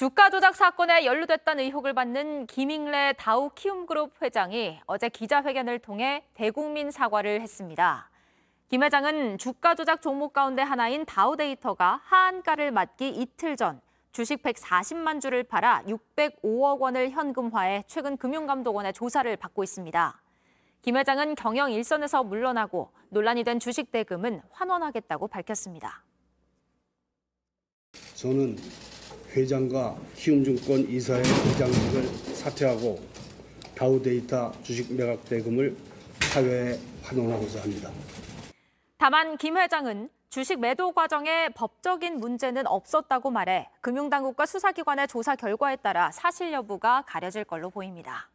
주가 조작 사건에 연루됐다는 의혹을 받는 김익래 다우 키움그룹 회장이 어제 기자회견을 통해 대국민 사과를 했습니다. 김 회장은 주가 조작 종목 가운데 하나인 다우데이터가 하한가를 맞기 이틀 전 주식 140만 주를 팔아 605억 원을 현금화해 최근 금융감독원의 조사를 받고 있습니다. 김 회장은 경영 일선에서 물러나고 논란이 된 주식 대금은 환원하겠다고 밝혔습니다. 저는 회장과 키움증권 이사의 이장직을 사퇴하고 다우데이터 주식 매각 대금을 사회에 환원하고자 합니다. 다만 김 회장은 주식 매도 과정에 법적인 문제는 없었다고 말해 금융당국과 수사기관의 조사 결과에 따라 사실 여부가 가려질 걸로 보입니다.